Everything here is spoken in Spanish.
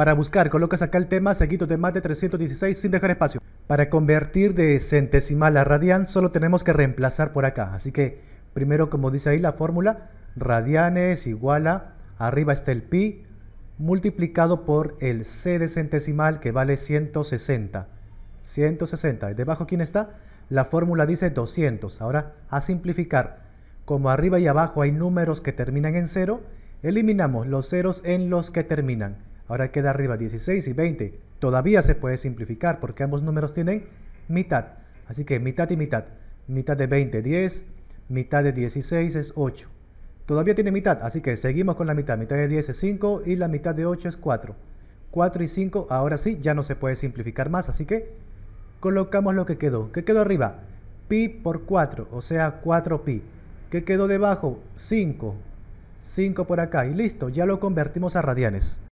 Para buscar, colocas acá el tema, seguido de más de 316 sin dejar espacio. Para convertir de centesimal a radian, solo tenemos que reemplazar por acá. Así que, primero, como dice ahí la fórmula, radianes igual a, arriba está el pi, multiplicado por el c de centesimal, que vale 160. 160. ¿Y debajo quién está? La fórmula dice 200. Ahora, a simplificar, como arriba y abajo hay números que terminan en 0, eliminamos los ceros en los que terminan. Ahora queda arriba 16 y 20. Todavía se puede simplificar porque ambos números tienen mitad. Así que mitad y mitad. Mitad de 20, es 10. Mitad de 16 es 8. Todavía tiene mitad, así que seguimos con la mitad. Mitad de 10 es 5 y la mitad de 8 es 4. 4 y 5, ahora sí, ya no se puede simplificar más, así que colocamos lo que quedó. ¿Qué quedó arriba? Pi por 4, o sea 4pi. ¿Qué quedó debajo? 5. 5 por acá y listo, ya lo convertimos a radianes.